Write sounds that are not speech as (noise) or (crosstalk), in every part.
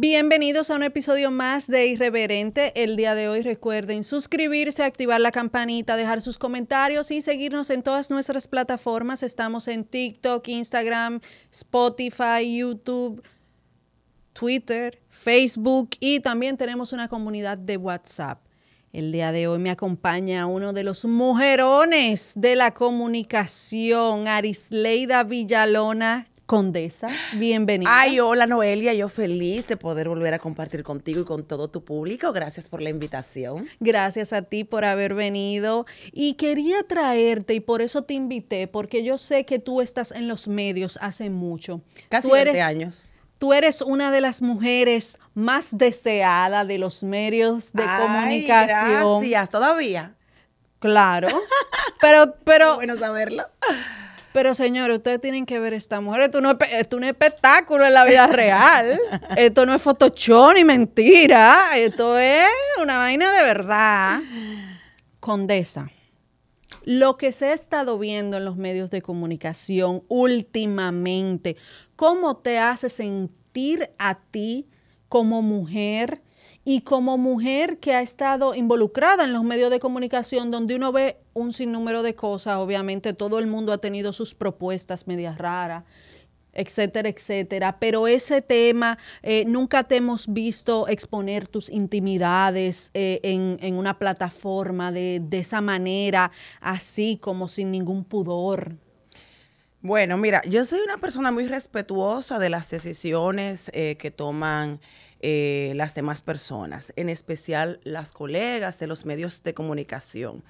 Bienvenidos a un episodio más de Irreverente. El día de hoy recuerden suscribirse, activar la campanita, dejar sus comentarios y seguirnos en todas nuestras plataformas. Estamos en TikTok, Instagram, Spotify, YouTube, Twitter, Facebook y también tenemos una comunidad de WhatsApp. El día de hoy me acompaña uno de los mujerones de la comunicación, Arisleida Villalona Condesa, bienvenida. Ay, hola Noelia, yo feliz de poder volver a compartir contigo y con todo tu público. Gracias por la invitación. Gracias a ti por haber venido. Y quería traerte, y por eso te invité, porque yo sé que tú estás en los medios hace mucho. Casi años. Tú eres una de las mujeres más deseadas de los medios de Ay, comunicación. Gracias, todavía. Claro. pero, pero. (laughs) bueno saberlo. Pero señores, ustedes tienen que ver esta mujer. Esto no es, un espectáculo en la vida real. (laughs) Esto no es fotochón ni mentira. Esto es una vaina de verdad. Condesa. Lo que se ha estado viendo en los medios de comunicación últimamente, ¿cómo te hace sentir a ti como mujer? y como mujer que ha estado involucrada en los medios de comunicación, donde uno ve un sinnúmero de cosas, obviamente todo el mundo ha tenido sus propuestas medias raras, etcétera, etcétera, pero ese tema eh, nunca te hemos visto exponer tus intimidades eh, en, una plataforma de, esa manera, así como sin ningún pudor. Bueno, mira, yo soy una persona muy respetuosa de las decisiones eh, que toman eh, las demás personas, en especial las colegas de los medios de comunicación.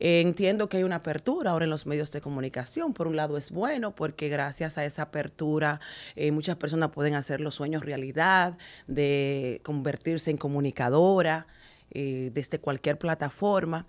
Eh, entiendo que hay una apertura ahora en los medios de comunicación. Por un lado es bueno porque gracias a esa apertura eh, muchas personas pueden hacer los sueños realidad, de convertirse en comunicadora desde cualquier plataforma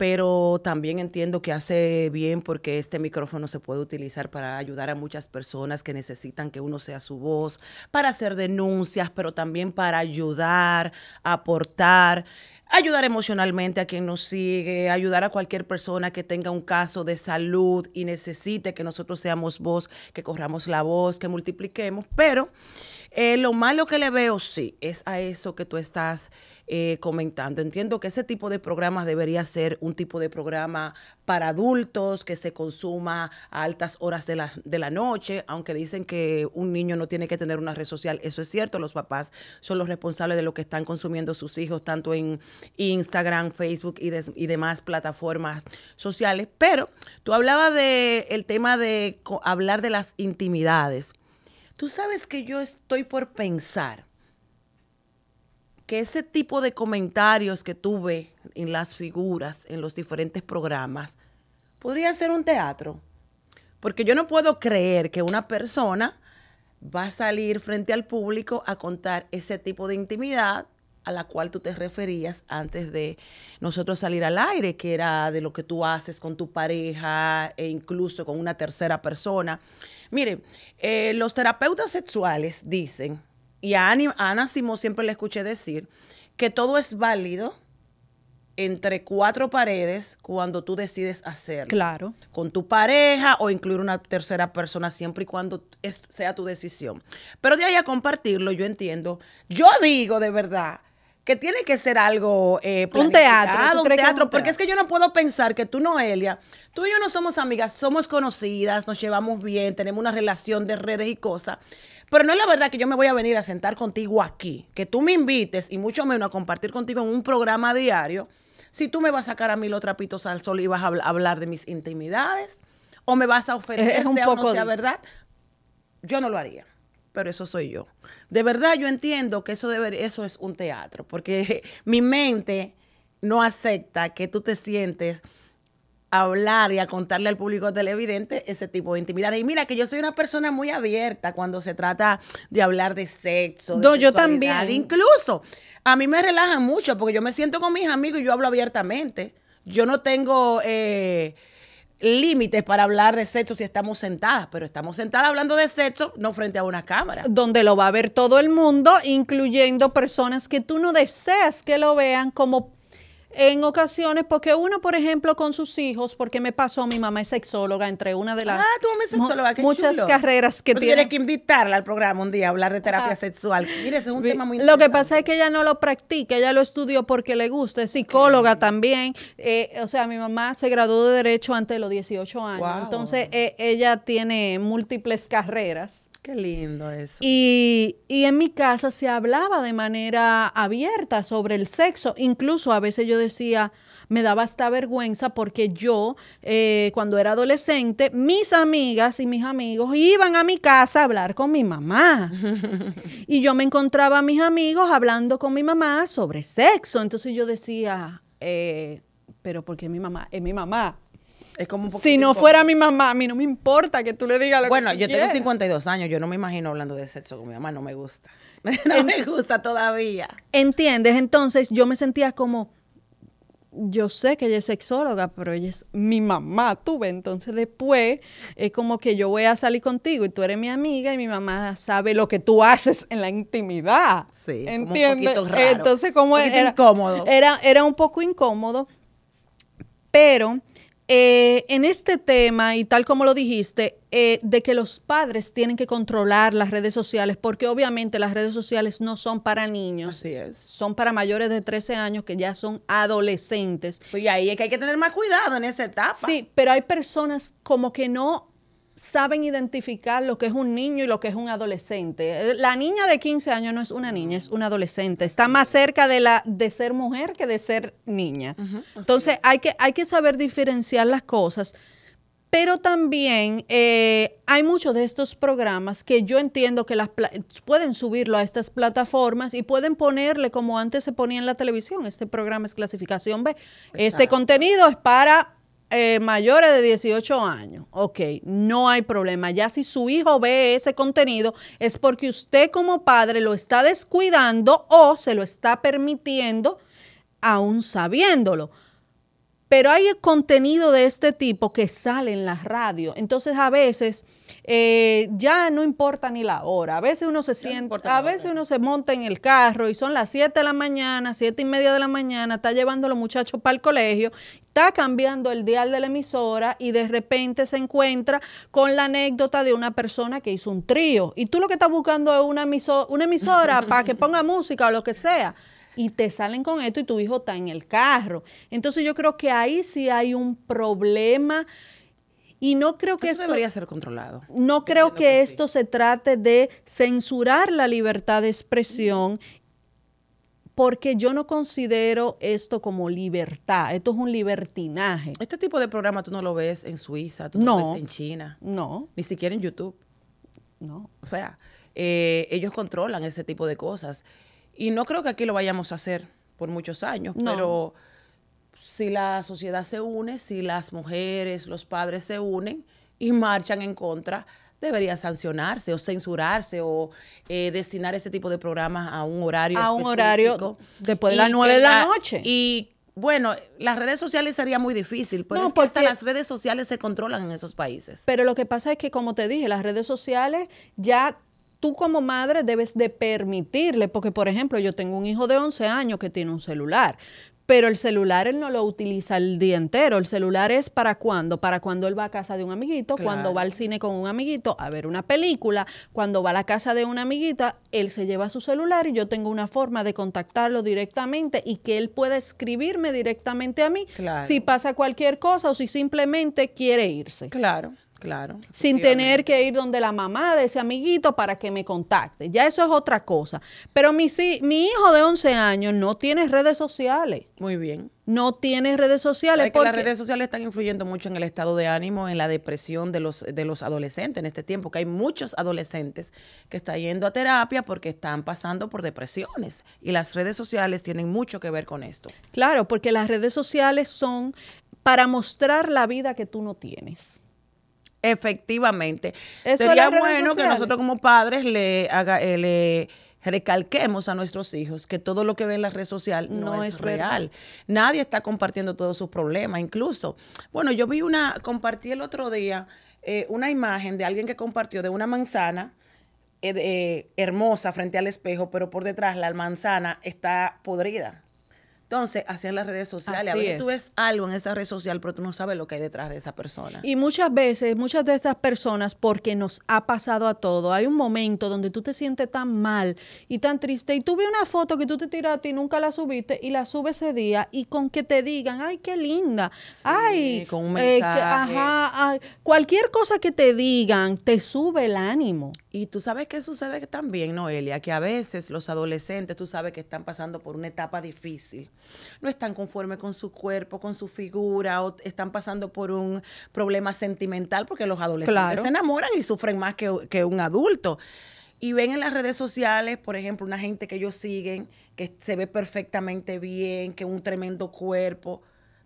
pero también entiendo que hace bien porque este micrófono se puede utilizar para ayudar a muchas personas que necesitan que uno sea su voz, para hacer denuncias, pero también para ayudar, aportar, ayudar emocionalmente a quien nos sigue, ayudar a cualquier persona que tenga un caso de salud y necesite que nosotros seamos voz, que corramos la voz, que multipliquemos, pero... Eh, lo malo que le veo, sí, es a eso que tú estás eh, comentando. Entiendo que ese tipo de programas debería ser un tipo de programa para adultos que se consuma a altas horas de la, noche, aunque dicen que un niño no tiene que tener una red social. Eso es cierto, los papás son los responsables de lo que están consumiendo sus hijos, tanto en Instagram, Facebook y, demás plataformas sociales. Pero tú hablabas del el tema de hablar de las intimidades. Tú sabes que yo estoy por pensar que ese tipo de comentarios que tuve en las figuras, en los diferentes programas, podría ser un teatro. Porque yo no puedo creer que una persona va a salir frente al público a contar ese tipo de intimidad a la cual tú te referías antes de nosotros salir al aire, que era de lo que tú haces con tu pareja e incluso con una tercera persona. Mire, eh, los terapeutas sexuales dicen, y a Ana, Simón siempre le escuché decir, que todo es válido entre cuatro paredes cuando tú decides hacerlo. Claro. Con tu pareja o incluir una tercera persona siempre y cuando sea tu decisión. Pero de ahí a compartirlo, yo entiendo. Yo digo de verdad que tiene que ser algo eh, un teatro, porque es que yo no puedo pensar que tú, Noelia, tú y yo no somos amigas, somos conocidas, nos llevamos bien, tenemos una relación de redes y cosas. Pero no es la verdad que yo me voy a venir a sentar contigo aquí, que tú me invites y mucho menos a compartir contigo en un programa diario, si tú me vas a sacar a mí los trapitos al sol y vas a hablar de mis intimidades o me vas a ofender, un poco o no sea verdad, yo no lo haría pero eso soy yo. De verdad yo entiendo que eso, debe, eso es un teatro, porque (laughs) mi mente no acepta que tú te sientes a hablar y a contarle al público televidente ese tipo de intimidad. Y mira que yo soy una persona muy abierta cuando se trata de hablar de sexo. De no, yo también. Incluso a mí me relaja mucho porque yo me siento con mis amigos y yo hablo abiertamente. Yo no tengo... Eh, límites para hablar de sexo si estamos sentadas, pero estamos sentadas hablando de sexo, no frente a una cámara. Donde lo va a ver todo el mundo, incluyendo personas que tú no deseas que lo vean como en ocasiones, porque uno, por ejemplo, con sus hijos, porque me pasó, mi mamá es sexóloga, entre una de las ah, muchas carreras que tiene. tiene. Tienes que invitarla al programa un día a hablar de terapia sexual. Mire, es un tema muy Lo que pasa es que ella no lo practica, ella lo estudió porque le gusta, es psicóloga también. Eh, o sea, mi mamá se graduó de Derecho antes de los 18 años. Entonces, eh, ella tiene múltiples carreras. Qué lindo eso. Y, y en mi casa se hablaba de manera abierta sobre el sexo. Incluso a veces yo decía, me daba hasta vergüenza porque yo, eh, cuando era adolescente, mis amigas y mis amigos iban a mi casa a hablar con mi mamá. (laughs) y yo me encontraba a mis amigos hablando con mi mamá sobre sexo. Entonces yo decía, eh, pero porque mi mamá es mi mamá. Es como un si no fuera mi mamá, a mí no me importa que tú le digas bueno, Bueno, yo tengo 52 años, yo no me imagino hablando de sexo con mi mamá, no me gusta. (laughs) No me gusta todavía. ¿Entiendes? Entonces yo me sentía como, yo sé que ella es sexóloga, pero ella es mi mamá, tuve. Entonces después es como que yo voy a salir contigo y tú eres mi amiga y mi mamá sabe lo que tú haces en la intimidad. Sí, entiende. Entonces como era Era, era un poco incómodo, pero eh, en este tema, y tal como lo dijiste, eh, de que los padres tienen que controlar las redes sociales, porque obviamente las redes sociales no son para niños. Así es. Son para mayores de 13 años que ya son adolescentes. Pues ahí es que hay que tener más cuidado en esa etapa. Sí, pero hay personas como que no saben identificar lo que es un niño y lo que es un adolescente. Eh, la niña de 15 años no es una niña, es una adolescente. Está más cerca de, la, de ser mujer que de ser niña. Entonces hay que, hay que saber diferenciar las cosas. Pero también eh, hay muchos de estos programas que yo entiendo que las pueden subirlo a estas plataformas y pueden ponerle, como antes se ponía en la televisión, este programa es clasificación B. Este contenido es para eh, mayores de 18 años, ok, no hay problema. Ya si su hijo ve ese contenido es porque usted como padre lo está descuidando o se lo está permitiendo aún sabiéndolo. Pero hay contenido de este tipo que sale en la radio. Entonces a veces eh, ya no importa ni la hora. A veces uno se siente, a veces uno se monta en el carro y son las 7 de la mañana, 7 y media de la mañana, está llevando a los muchachos para el colegio, está cambiando el dial de la emisora y de repente se encuentra con la anécdota de una persona que hizo un trío. Y tú lo que estás buscando es una emisora (laughs) para que ponga música o lo que sea y te salen con esto y tu hijo está en el carro. Entonces yo creo que ahí sí hay un problema. Y no creo que eso esto, debería ser controlado. No creo que, esto se trate de censurar la libertad de expresión porque yo no considero esto como libertad, esto es un libertinaje. Este tipo de programa tú no lo ves en Suiza, tú no, lo ves en China, no, ni siquiera en YouTube. No. O sea, eh, ellos controlan ese tipo de cosas. Y no creo que aquí lo vayamos a hacer por muchos años, pero si la sociedad se une, si las mujeres, los padres se unen y marchan en contra, debería sancionarse o censurarse o eh, destinar ese tipo de programas a un horario. A un horario después de las 9 de la, noche. Y bueno, las redes sociales sería muy difícil, pues porque, hasta las redes sociales se controlan en esos países. Pero lo que pasa es que, como te dije, las redes sociales ya tú como madre debes de permitirle, porque por ejemplo yo tengo un hijo de 11 años que tiene un celular, pero el celular él no lo utiliza el día entero. El celular es para cuando, para cuando él va a casa de un amiguito, cuando va al cine con un amiguito a ver una película, cuando va a la casa de una amiguita, él se lleva su celular y yo tengo una forma de contactarlo directamente y que él pueda escribirme directamente a mí si pasa cualquier cosa o si simplemente quiere irse. Claro. Claro. Sin tener que ir donde la mamá de ese amiguito para que me contacte. Ya eso es otra cosa. Pero mi, mi hijo de 11 años no tiene redes sociales. Muy bien. No tiene redes sociales. Porque las redes sociales están influyendo mucho en el estado de ánimo, en la depresión de los, de los adolescentes en este tiempo, que hay muchos adolescentes que están yendo a terapia porque están pasando por depresiones. Y las redes sociales tienen mucho que ver con esto. Claro, porque las redes sociales son para mostrar la vida que tú no tienes. Efectivamente. Sería bueno que nosotros como padres le, haga, eh, le recalquemos a nuestros hijos que todo lo que ven en la red social no, es, real. Nadie está compartiendo todos sus problemas. Incluso, bueno, yo vi una, compartí el otro día eh, una imagen de alguien que compartió de una manzana. Eh, hermosa frente al espejo, pero por detrás la manzana está podrida. Entonces, hacían las redes sociales. a veces es. tú ves algo en esa red social, pero tú no sabes lo que hay detrás de esa persona. Y muchas veces, muchas de estas personas, porque nos ha pasado a todo, hay un momento donde tú te sientes tan mal y tan triste y tú ves una foto que tú te tiraste y nunca la subiste y la subes ese día y con que te digan, ay, qué linda, ay, eh, ajá, ay, cualquier cosa que te digan te sube el ánimo. Y tú sabes qué sucede también, Noelia, que a veces los adolescentes, tú sabes que están pasando por una etapa difícil. No están conformes con su cuerpo, con su figura, o están pasando por un problema sentimental, porque los adolescentes se enamoran y sufren más que, que un adulto y ven en las redes sociales, por ejemplo, una gente que ellos siguen, que se ve perfectamente bien, que un tremendo cuerpo,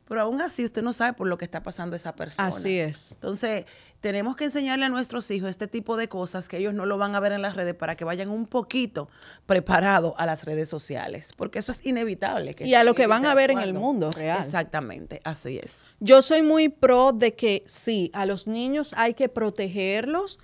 pero aún así usted no sabe por lo que está pasando esa persona. Así es. Entonces, tenemos que enseñarle a nuestros hijos este tipo de cosas que ellos no lo van a ver en las redes para que vayan un poquito preparados a las redes sociales, porque eso es inevitable. Que y a lo que van a ver en el mundo real. Exactamente, así es. Yo soy muy pro de que sí, a los niños hay que protegerlos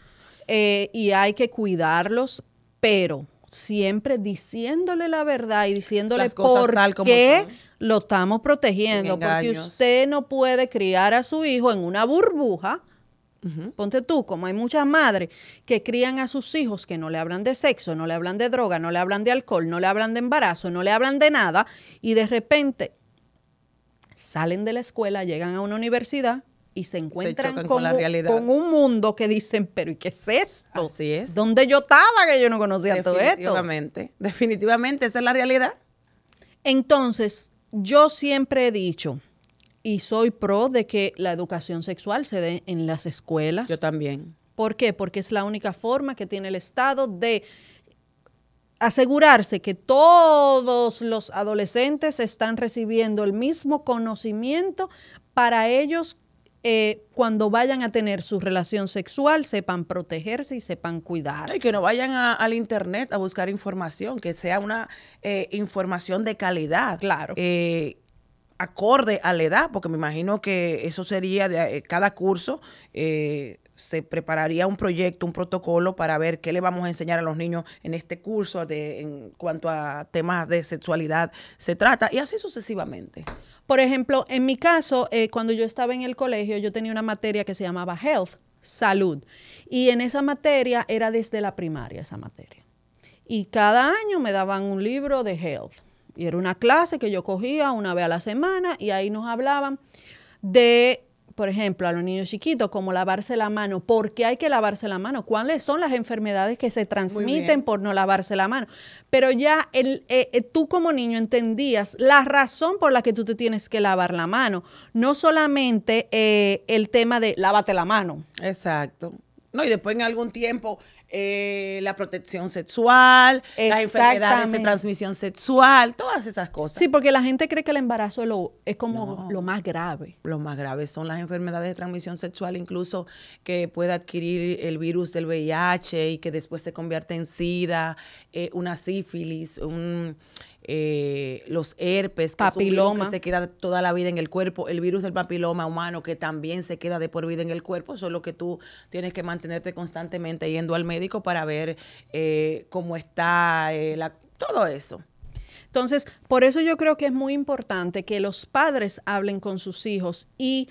eh, y hay que cuidarlos, pero siempre diciéndole la verdad y diciéndole por qué lo estamos protegiendo porque usted no puede criar a su hijo en una burbuja. Ponte tú, como hay muchas madres que crían a sus hijos que no le hablan de sexo, no le hablan de droga, no le hablan de alcohol, no le hablan de embarazo, no le hablan de nada, y de repente salen de la escuela, llegan a una universidad y se encuentran con, un mundo que dicen, pero ¿y qué es esto? Así es. ¿Dónde yo estaba que yo no conocía todo esto? Definitivamente, definitivamente, esa es la realidad. Entonces, yo siempre he dicho y soy pro de que la educación sexual se dé en las escuelas. Yo también. ¿Por qué? Porque es la única forma que tiene el Estado de asegurarse que todos los adolescentes están recibiendo el mismo conocimiento para ellos eh, cuando vayan a tener su relación sexual sepan protegerse y sepan cuidar. que no vayan al internet a buscar información, que sea una eh, información de calidad. Claro. Eh, acorde a la edad, porque me imagino que eso sería de cada curso, eh, se prepararía un proyecto, un protocolo para ver qué le vamos a enseñar a los niños en este curso de, en cuanto a temas de sexualidad se trata y así sucesivamente. Por ejemplo, en mi caso, eh, cuando yo estaba en el colegio, yo tenía una materia que se llamaba Health, Salud, y en esa materia era desde la primaria esa materia. Y cada año me daban un libro de Health. Y era una clase que yo cogía una vez a la semana y ahí nos hablaban de por ejemplo, a los niños chiquitos, como lavarse la mano. ¿Por qué hay que lavarse la mano? ¿Cuáles son las enfermedades que se transmiten por no lavarse la mano? Pero ya eh, eh, tú como niño entendías la razón por la que tú te tienes que lavar la mano, no solamente eh, el tema de lávate la mano. Exacto. No, y después en algún tiempo eh, la protección sexual, las enfermedades de transmisión sexual, todas esas cosas. Sí, porque la gente cree que el embarazo es, lo, es como lo más grave. Lo más grave son las enfermedades de transmisión sexual, incluso que pueda adquirir el virus del VIH y que después se convierte en SIDA, eh, una sífilis, un eh, los herpes, que papiloma. que se queda toda la vida en el cuerpo, el virus del papiloma humano que también se queda de por vida en el cuerpo, solo que tú tienes que mantenerte constantemente yendo al médico para ver eh, cómo está eh, la, todo eso. Entonces, por eso yo creo que es muy importante que los padres hablen con sus hijos y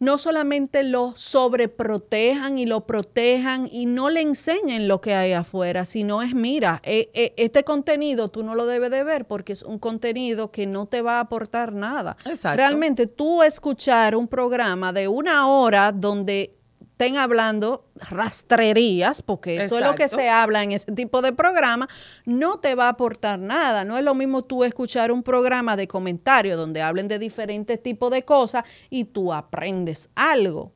no solamente lo sobreprotejan y lo protejan y no le enseñen lo que hay afuera, sino es, mira, e, e, este contenido tú no lo debes de ver porque es un contenido que no te va a aportar nada. Exacto. Realmente tú escuchar un programa de una hora donde estén hablando rastrerías, porque eso es lo que se habla en ese tipo de programa, no te va a aportar nada. No es lo mismo tú escuchar un programa de comentarios donde hablen de diferentes tipos de cosas y tú aprendes algo.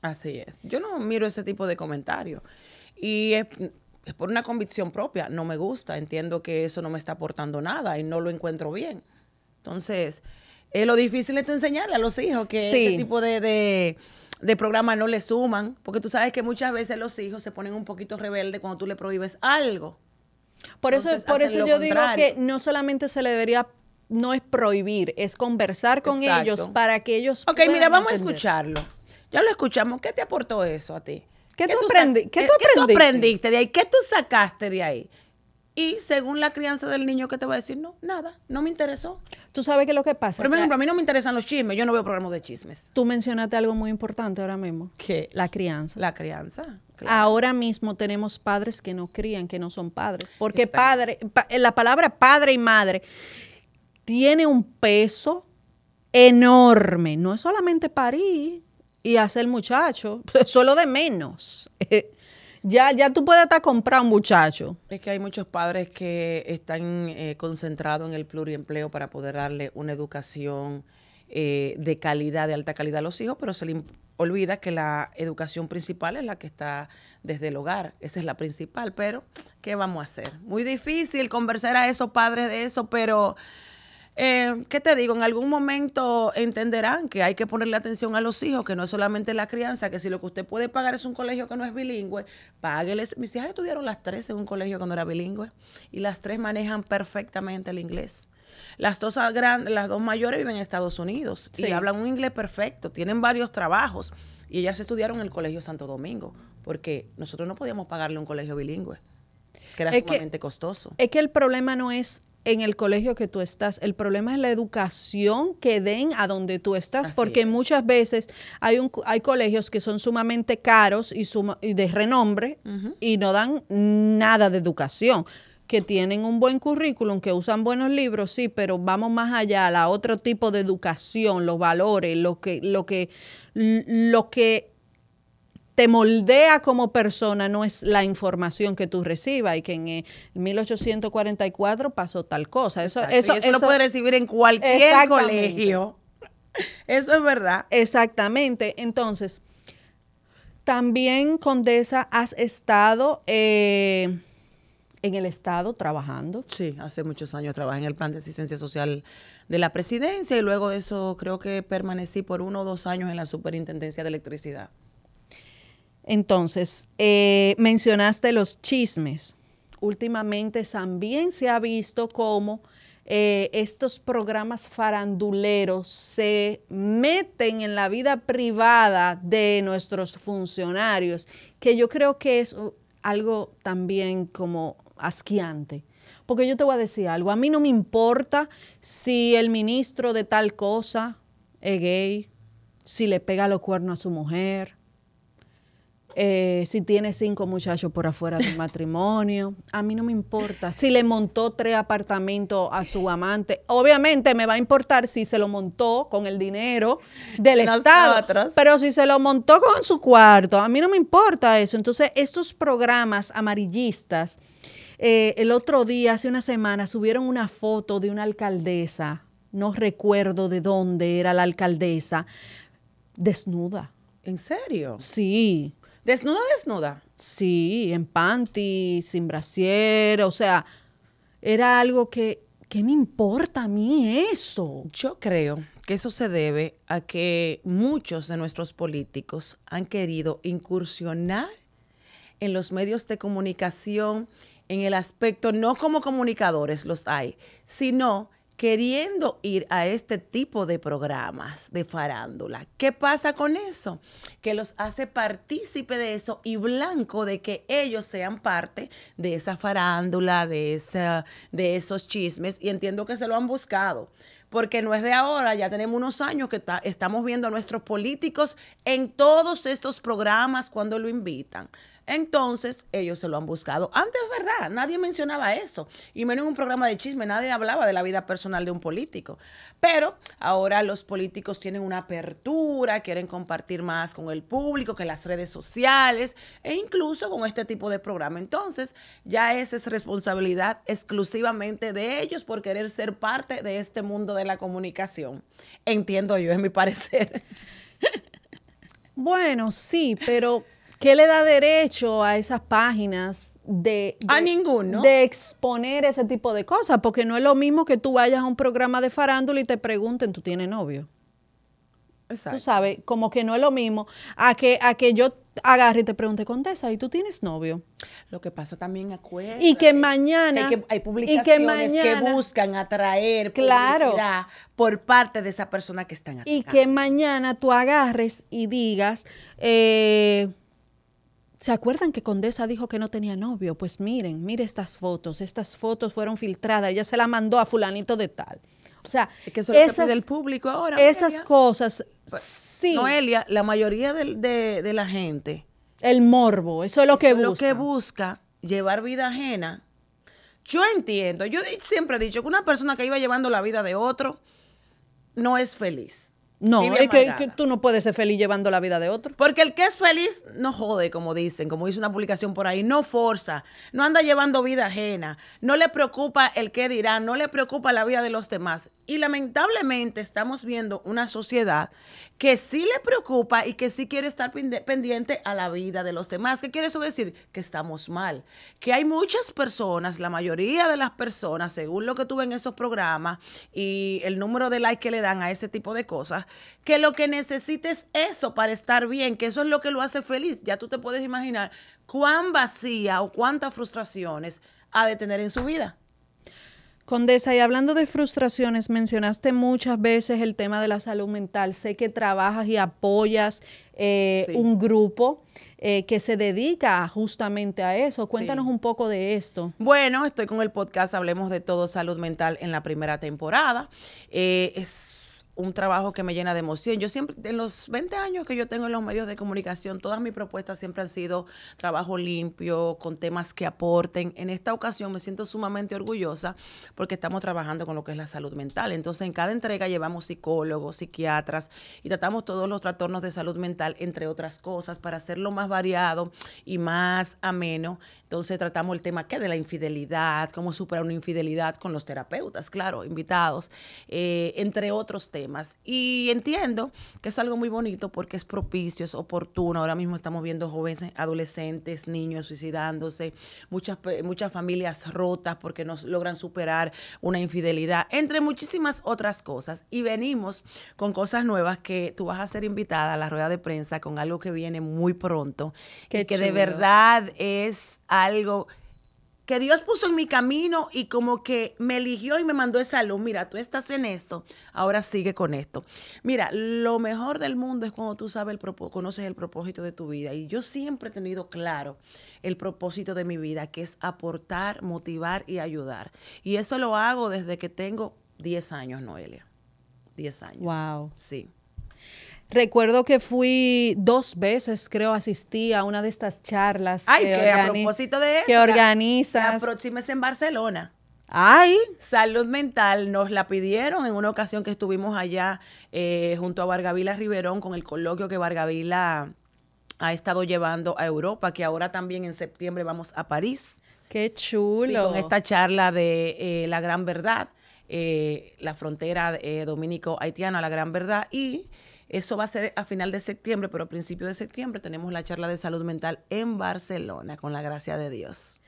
Así es. Yo no miro ese tipo de comentarios. Y es, por una convicción propia. No me gusta. Entiendo que eso no me está aportando nada y no lo encuentro bien. Entonces, es eh, lo difícil es enseñarle a los hijos que ese tipo de de programa no le suman, porque tú sabes que muchas veces los hijos se ponen un poquito rebeldes cuando tú le prohíbes algo. Por eso, por eso yo digo que no solamente se le debería, no es prohibir, es conversar con ellos para que ellos... Ok, mira, vamos a escucharlo. Ya lo escuchamos. ¿Qué te aportó eso a ti? ¿Qué, ¿Qué tú eh, aprendiste de ahí? ¿Qué tú sacaste de ahí? Y según la crianza del niño, que te va a decir? No, nada, no me interesó. Tú sabes que lo que pasa. Por ejemplo, a mí no me interesan los chismes, yo no veo programas de chismes. Tú mencionaste algo muy importante ahora mismo. ¿Qué? La crianza. La crianza. Ahora mismo tenemos padres que no crían, que no son padres. Porque padre, la palabra padre y madre tiene un peso enorme. No es solamente parir y hacer muchacho, (laughs) Solo de menos. (laughs) ya, ya tú puedes estar comprando un muchacho. Es que hay muchos padres que están eh, concentrados en el pluriempleo para poder darle una educación eh, de calidad, de alta calidad a los hijos, pero se le olvida que la educación principal es la que está desde el hogar. Esa es la principal, pero ¿qué vamos a hacer? Muy difícil conversar a esos padres de eso, pero eh, ¿qué te digo? En algún momento entenderán que hay que ponerle atención a los hijos, que no es solamente la crianza, que si lo que usted puede pagar es un colegio que no es bilingüe, págueles. Mis hijas estudiaron las tres en un colegio cuando era bilingüe y las tres manejan perfectamente el inglés. Las dos, ah, grandes, las dos mayores viven en Estados Unidos y hablan un inglés perfecto, tienen varios trabajos y ellas estudiaron en el Colegio Santo Domingo porque nosotros no podíamos pagarle un colegio bilingüe, que era sumamente costoso. Es que el problema no es en el colegio que tú estás. El problema es la educación que den a donde tú estás, porque muchas veces hay, un, hay colegios que son sumamente caros y, de renombre y no dan nada de educación que tienen un buen currículum, que usan buenos libros, sí, pero vamos más allá, a la otro tipo de educación, los valores, lo que, lo que, lo que te moldea como persona no es la información que tú recibas y que en 1844 eh, pasó tal cosa. Eso, eso, lo puede recibir en cualquier colegio. (laughs) Eso es verdad. Exactamente. Entonces, también, Condesa, has estado eh, en el Estado trabajando. Sí, hace muchos años trabajé en el plan de asistencia social de la presidencia y luego de eso creo que permanecí por uno o dos años en la superintendencia de electricidad. Entonces, eh, mencionaste los chismes. Últimamente también se ha visto cómo eh, estos programas faranduleros se meten en la vida privada de nuestros funcionarios, que yo creo que es algo también como asquiante. Porque yo te voy a decir algo, a mí no me importa si el ministro de tal cosa es gay, si le pega los cuernos a su mujer, eh, si tiene cinco muchachos por afuera del matrimonio, a mí no me importa. Si le montó tres apartamentos a su amante, obviamente me va a importar si se lo montó con el dinero del Estado, pero si se lo montó con su cuarto, a mí no me importa eso. Entonces, estos programas amarillistas, eh, el otro día, hace una semana, subieron una foto de una alcaldesa, no recuerdo de dónde era la alcaldesa, desnuda. ¿En serio? Sí ¿Desnuda, desnuda? Sí, en panty, sin brasier, o sea, era algo que, ¿qué me importa a mí eso? Yo creo que eso se debe a que muchos de nuestros políticos han querido incursionar en los medios de comunicación en el aspecto, no como comunicadores los hay, sino queriendo ir a este tipo de programas de farándula. ¿Qué pasa con eso? Que los hace partícipe de eso y blanco de que ellos sean parte de esa farándula, de, esa, de esos chismes. Y entiendo que se lo han buscado porque no es de ahora, ya tenemos unos años que estamos viendo a nuestros políticos en todos estos programas cuando lo invitan. Entonces, ellos se lo han buscado. Antes, ¿verdad? Nadie mencionaba eso. Y menos en un programa de chisme, nadie hablaba de la vida personal de un político. Pero ahora los políticos tienen una apertura, quieren compartir más con el público, que las redes sociales e incluso con este tipo de programa. Entonces, ya esa es responsabilidad exclusivamente de ellos por querer ser parte de este mundo de la comunicación. Entiendo yo, es mi parecer. (laughs) Bueno, sí, pero ¿Qué le da derecho a esas páginas de, exponer ese tipo de cosas? Porque no es lo mismo que tú vayas a un programa de farándula y te pregunten, ¿tú tienes novio? Exacto. Tú sabes, como que no es lo mismo a que, a que yo agarre y te pregunte, contesa. ¿y tú tienes novio? Lo que pasa también, acuérdate. Y que mañana. hay publicaciones que, buscan atraer claro, publicidad por parte de esa persona que están atacando. Y que mañana tú agarres y digas, eh, ¿Se acuerdan que Condesa dijo que no tenía novio? Pues miren, mire estas fotos. Estas fotos fueron filtradas. Ella se la mandó a fulanito de tal. O sea, que eso esas, del público ahora. Esas cosas, pues, sí. Noelia, la mayoría de, la gente. El morbo, eso es lo que busca. Lo que busca llevar vida ajena. Yo entiendo, yo siempre he dicho que una persona que iba llevando la vida de otro no es feliz. No, es que, tú no puedes ser feliz llevando la vida de otro. Porque el que es feliz no jode, como dicen, como dice una publicación por ahí, no forza, no anda llevando vida ajena, no le preocupa el qué dirán, no le preocupa la vida de los demás. Y lamentablemente estamos viendo una sociedad que sí le preocupa y que sí quiere estar pendiente a la vida de los demás. ¿Qué quiere eso decir? Que estamos mal, que hay muchas personas, la mayoría de las personas, según lo que tuve en esos programas y el número de likes que le dan a ese tipo de cosas, que lo que necesites es eso para estar bien, que eso es lo que lo hace feliz. Ya tú te puedes imaginar cuán vacía o cuántas frustraciones ha de tener en su vida. Condesa, y hablando de frustraciones, mencionaste muchas veces el tema de la salud mental. Sé que trabajas y apoyas eh, un grupo eh, que se dedica justamente a eso. Cuéntanos un poco de esto. Bueno, estoy con el podcast Hablemos de Todo Salud Mental en la primera temporada. Eh, es un trabajo que me llena de emoción. Yo siempre, en los 20 años que yo tengo en los medios de comunicación, todas mis propuestas siempre han sido trabajo limpio, con temas que aporten. En esta ocasión me siento sumamente orgullosa porque estamos trabajando con lo que es la salud mental. Entonces, en cada entrega llevamos psicólogos, psiquiatras y tratamos todos los trastornos de salud mental, entre otras cosas, para hacerlo más variado y más ameno. Entonces, tratamos el tema que de la infidelidad, cómo superar una infidelidad con los terapeutas, claro, invitados, eh, entre otros temas. Y entiendo que es algo muy bonito porque es propicio, es oportuno. Ahora mismo estamos viendo jóvenes, adolescentes, niños suicidándose, muchas, muchas familias rotas porque no logran superar una infidelidad, entre muchísimas otras cosas. Y venimos con cosas nuevas que tú vas a ser invitada a la rueda de prensa con algo que viene muy pronto que de verdad es algo que Dios puso en mi camino y como que me eligió y me mandó esa luz. Mira, tú estás en esto, ahora sigue con esto. Mira, lo mejor del mundo es cuando tú sabes el conoces el propósito de tu vida. Y yo siempre he tenido claro el propósito de mi vida, que es aportar, motivar y ayudar. Y eso lo hago desde que tengo 10 años, Noelia. 10 años. Wow. Sí. Recuerdo que fui dos veces, creo, asistí a una de estas charlas. Ay, que, a propósito de eso. Que organizas. La, próxima es en Barcelona. Ay. Salud mental nos la pidieron en una ocasión que estuvimos allá eh, junto a Vargavila Riverón con el coloquio que Vargavila ha estado llevando a Europa, que ahora también en septiembre vamos a París. Qué chulo. con esta charla de eh, la gran verdad, eh, la frontera dominico-haitiana, la gran verdad y eso va a ser a final de septiembre, pero a principio de septiembre tenemos la charla de salud mental en Barcelona, con la gracia de Dios.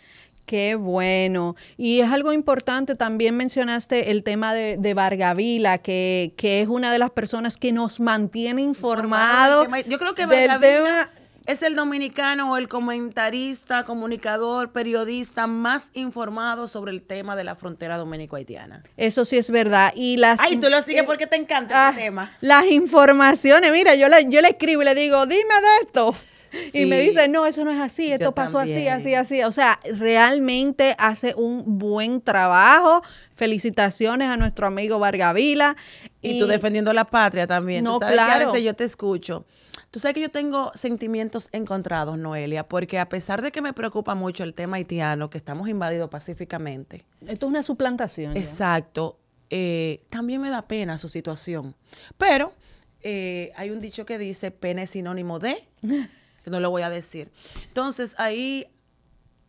Qué bueno. Y es algo importante, también mencionaste el tema de, de Vargavila, que, que, es una de las personas que nos mantiene informados. Yo creo que Vargavila es el dominicano o el comentarista, comunicador, periodista más informado sobre el tema de la frontera dominico-haitiana. Eso sí es verdad. Y las, Ay, tú lo sigues eh, porque te encanta ah, ese tema. Las informaciones, mira, yo le, yo le escribo y le digo, dime de esto. y me dice, no, eso no es así, esto pasó así, así, así. O sea, realmente hace un buen trabajo. Felicitaciones a nuestro amigo Vargavila. Y, y tú defendiendo la patria también. No, claro. Que a yo te escucho Tú sabes que yo tengo sentimientos encontrados, Noelia, porque a pesar de que me preocupa mucho el tema haitiano, que estamos invadidos pacíficamente. Esto es una suplantación. Exacto. Eh, también me da pena su situación. Pero eh, hay un dicho que dice pena es sinónimo de, (laughs) que no lo voy a decir. Entonces ahí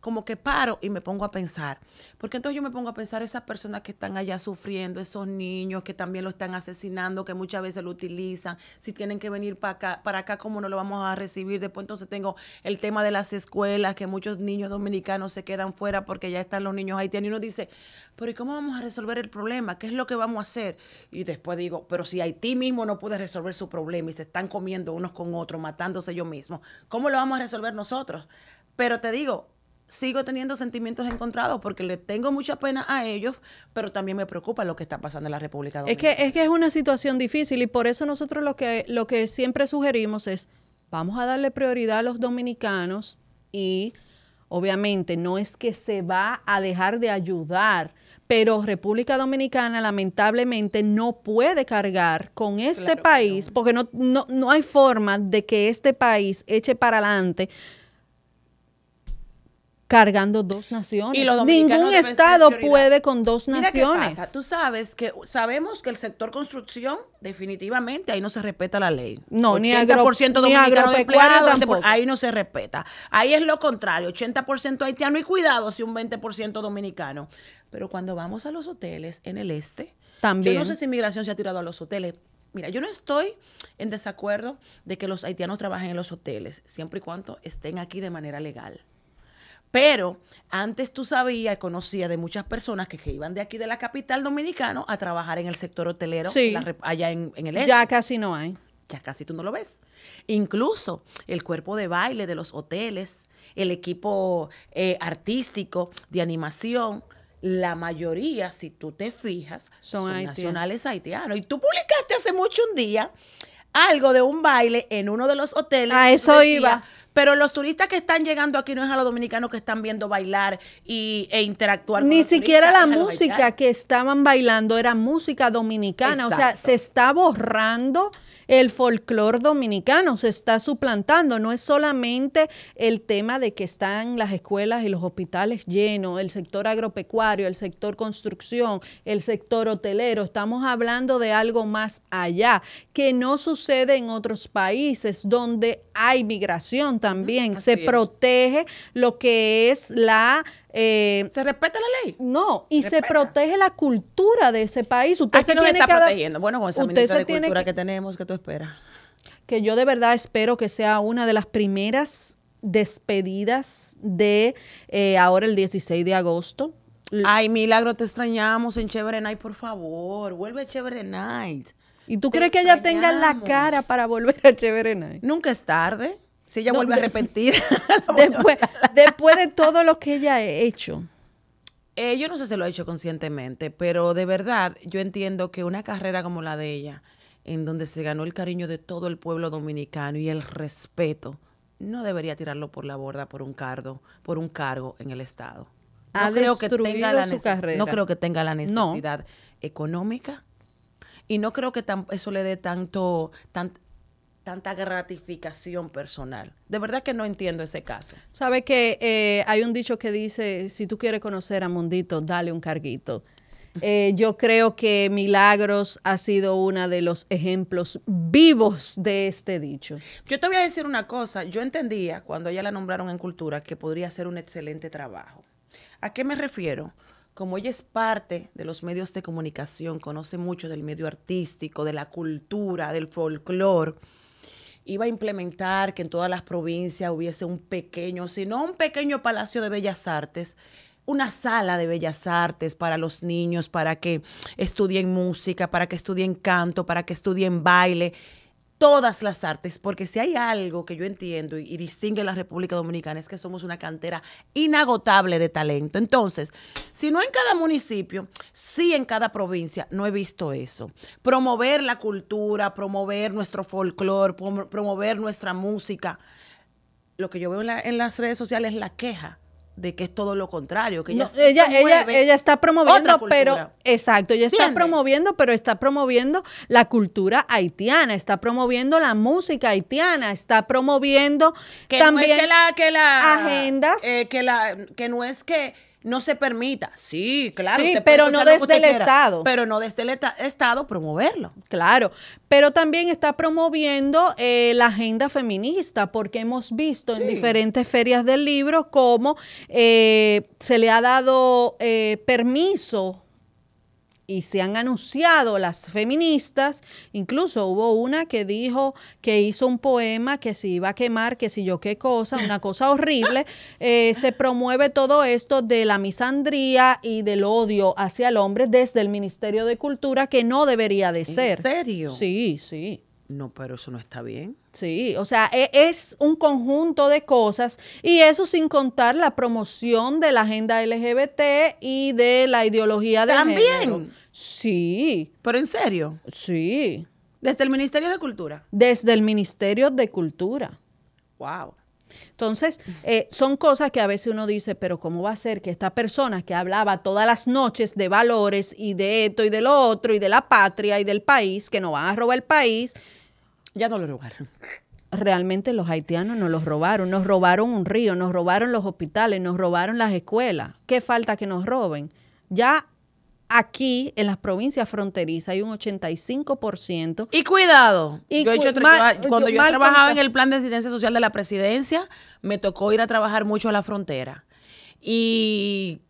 como que paro y me pongo a pensar. Porque entonces yo me pongo a pensar esas personas que están allá sufriendo, esos niños que también lo están asesinando, que muchas veces lo utilizan, si tienen que venir para acá, para acá, ¿cómo no lo vamos a recibir? Después entonces tengo el tema de las escuelas, que muchos niños dominicanos se quedan fuera porque ya están los niños haitianos. Y uno dice, pero ¿y cómo vamos a resolver el problema? ¿Qué es lo que vamos a hacer? Y después digo, pero si Haití mismo no puede resolver su problema y se están comiendo unos con otros, matándose ellos mismos, ¿cómo lo vamos a resolver nosotros? Pero te digo, sigo teniendo sentimientos encontrados porque le tengo mucha pena a ellos, pero también me preocupa lo que está pasando en la República Dominicana. Es que es, que es una situación difícil y por eso nosotros lo que, lo que siempre sugerimos es, vamos a darle prioridad a los dominicanos y obviamente no es que se va a dejar de ayudar, pero República Dominicana lamentablemente no puede cargar con este país porque no, no hay forma de que este país eche para adelante cargando dos naciones. Ningún estado puede con dos naciones. Qué pasa. Tú sabes que sabemos que el sector construcción definitivamente ahí no se respeta la ley. No, ni, agro, ni agropecuario tampoco. ahí no se respeta. Ahí es lo contrario, 80% haitiano y cuidado si un 20% dominicano. Pero cuando vamos a los hoteles en el este, también. Yo no sé si inmigración se ha tirado a los hoteles. Mira, yo no estoy en desacuerdo de que los haitianos trabajen en los hoteles, siempre y cuando estén aquí de manera legal. Pero antes tú sabías y conocías de muchas personas que, iban de aquí de la capital dominicana, a trabajar en el sector hotelero allá en, el este. Ya casi no hay. Ya casi tú no lo ves. Incluso el cuerpo de baile de los hoteles, el equipo eh, artístico de animación, la mayoría, si tú te fijas, son, nacionales haitianos. Y tú publicaste hace mucho un día algo de un baile en uno de los hoteles. A eso iba. Pero los turistas que están llegando aquí no es a los dominicanos que están viendo bailar y, e interactuar. Ni siquiera la música que estaban bailando era música dominicana. O sea, se está borrando el folclor dominicano se está suplantando. No es solamente el tema de que están las escuelas y los hospitales llenos, el sector agropecuario, el sector construcción, el sector hotelero. Estamos hablando de algo más allá, que no sucede en otros países donde hay migración también. se protege lo que es la... Eh, ¿Se respeta la ley? No, y se protege la cultura de ese país. Usted se está protegiendo. Bueno, con esa ministra de Cultura que tenemos, que tú espera. Que yo de verdad espero que sea una de las primeras despedidas de eh, ahora el 16 de agosto. Ay, Milagro, te extrañamos en Chévere Night, por favor. Vuelve a Chévere Night. ¿Y tú crees que ella tenga la cara para volver a Chévere Nunca es tarde. Si ella vuelve a repetir. (laughs) después, después de todo lo que ella ha hecho. Eh, yo no sé si lo ha hecho conscientemente, pero de verdad yo entiendo que una carrera como la de ella en donde se ganó el cariño de todo el pueblo dominicano y el respeto, no debería tirarlo por la borda por un cargo, por un cargo en el Estado. No, creo, que tenga la no creo que tenga la necesidad económica y no creo que eso le dé tanto, tanta gratificación personal. De verdad que no entiendo ese caso. Sabe que eh, hay un dicho que dice, si tú quieres conocer a Mundito, dale un carguito. Eh, yo creo que Milagros ha sido uno de los ejemplos vivos de este dicho. Yo te voy a decir una cosa. Yo entendía cuando ella la nombraron en Cultura que podría ser un excelente trabajo. ¿A qué me refiero? Como ella es parte de los medios de comunicación, conoce mucho del medio artístico, de la cultura, del folclore, iba a implementar que en todas las provincias hubiese un pequeño, si no un pequeño palacio de bellas artes, una sala de bellas artes para los niños, para que estudien música, para que estudien canto, para que estudien baile, todas las artes, porque si hay algo que yo entiendo y, distingue la República Dominicana es que somos una cantera inagotable de talento. Entonces, si no en cada municipio, sí en cada provincia, no he visto eso. Promover la cultura, promover nuestro folclore, promover nuestra música. Lo que yo veo en las redes sociales es la queja de que es todo lo contrario, que ella, ella, ella, está promoviendo, pero exacto, ella está promoviendo, pero está promoviendo la cultura haitiana, está promoviendo la música haitiana, está promoviendo también agendas, eh, que la que no es que no se permita. Sí, claro. Sí, pero no desde el Estado. Pero no desde el Estado promoverlo. Claro, pero también está promoviendo eh, la agenda feminista, porque hemos visto en diferentes ferias del libro cómo eh, se le ha dado eh, permiso y se han anunciado las feministas, incluso hubo una que dijo que hizo un poema que se iba a quemar, que si yo qué cosa, una cosa horrible, (laughs) eh, se promueve todo esto de la misandría y del odio hacia el hombre desde el Ministerio de Cultura, que no debería de ser. ¿En serio? Sí, sí no, pero eso no está bien. Sí, o sea, e, es un conjunto de cosas y eso sin contar la promoción de la agenda LGBT y de la ideología de También. Sí. ¿Pero en serio? Sí. Desde el Ministerio de Cultura. Desde el Ministerio de Cultura. Wow. Entonces, eh, son cosas que a veces uno dice, pero ¿cómo va a ser que esta persona que hablaba todas las noches de valores y de esto y de lo otro y de la patria y del país, que no van a robar el país, ya no lo robaron. Realmente los haitianos nos los robaron, nos robaron un río, nos robaron los hospitales, nos robaron las escuelas. ¿Qué falta que nos roben? Ya aquí en las provincias fronterizas hay un 85%. Y cuidado, cuando yo trabajaba en el plan de asistencia social de la presidencia, me tocó ir a trabajar mucho a la frontera. Y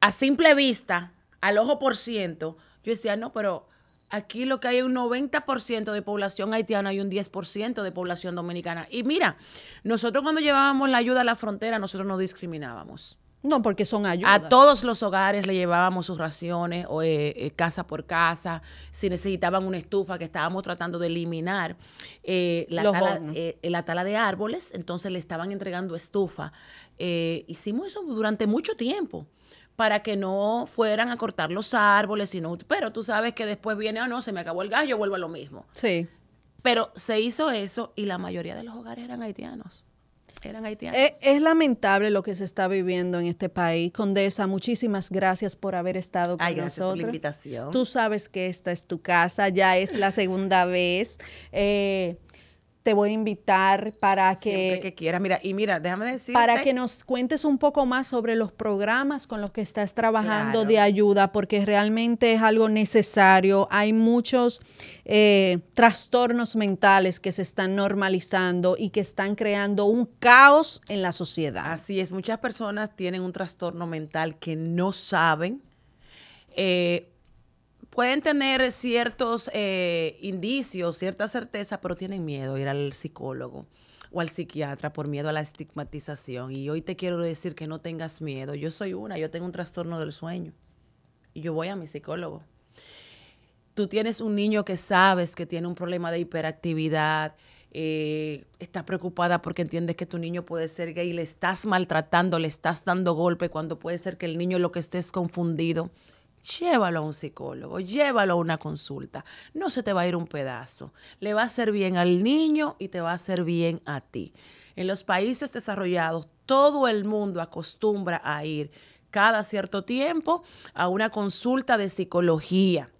a simple vista, al ojo por ciento, yo decía, no, pero Aquí lo que hay es un 90% de población haitiana y un 10% de población dominicana. Y mira, nosotros cuando llevábamos la ayuda a la frontera, nosotros no discriminábamos. No, porque son ayudas. A todos los hogares le llevábamos sus raciones, o, eh, eh, casa por casa, si necesitaban una estufa que estábamos tratando de eliminar, eh, la, tala, la, tala, de árboles, entonces le estaban entregando estufa. hicimos eso durante mucho tiempo para que no fueran a cortar los árboles, sino, pero tú sabes que después viene o ah, no, se me acabó el gas, yo vuelvo a lo mismo. Sí. Pero se hizo eso y la mayoría de los hogares eran haitianos. Eran haitianos. Eh, es, lamentable lo que se está viviendo en este país. Condesa, muchísimas gracias por haber estado con Ay, gracias Por la invitación. Tú sabes que esta es tu casa, ya es la segunda vez. Eh, te voy a invitar para que... Siempre que quieras, mira, y mira, déjame decir... Para que nos cuentes un poco más sobre los programas con los que estás trabajando de ayuda, porque realmente es algo necesario. Hay muchos eh, trastornos mentales que se están normalizando y que están creando un caos en la sociedad. Así es, muchas personas tienen un trastorno mental que no saben. Eh, pueden tener ciertos eh, indicios, cierta certeza, pero tienen miedo a ir al psicólogo o al psiquiatra por miedo a la estigmatización. Y hoy te quiero decir que no tengas miedo. Yo soy una, yo tengo un trastorno del sueño. Y yo voy a mi psicólogo. Tú tienes un niño que sabes que tiene un problema de hiperactividad, eh, está preocupada porque entiendes que tu niño puede ser gay, le estás maltratando, le estás dando golpe cuando puede ser que el niño lo que esté es confundido llévalo a un psicólogo, llévalo a una consulta. No se te va a ir un pedazo. Le va a hacer bien al niño y te va a hacer bien a ti. En los países desarrollados, todo el mundo acostumbra a ir cada cierto tiempo a una consulta de psicología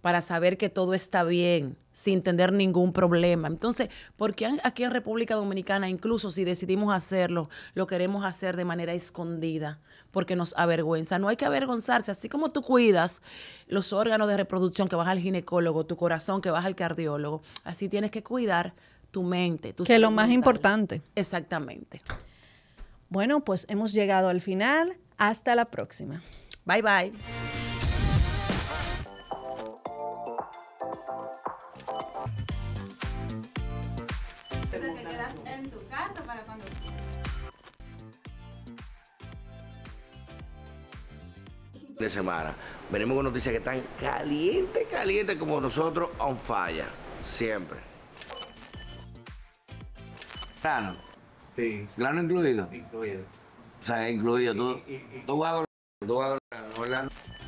para saber que todo está bien, sin tener ningún problema. Entonces, porque aquí en República Dominicana, incluso si decidimos hacerlo, lo queremos hacer de manera escondida, porque nos avergüenza. No hay que avergonzarse, así como tú cuidas los órganos de reproducción que vas al ginecólogo, tu corazón que vas al cardiólogo, así tienes que cuidar tu mente. que es lo más importante. Exactamente. Bueno, pues hemos llegado al final. Hasta la próxima. Bye bye. De semana. Venimos con noticias que están caliente, caliente como nosotros on falla. Siempre. Grano. Sí. Grano incluido. Incluido. O sea, incluido. Y, tú, y, tú vas a, tú vas a, ¿verdad?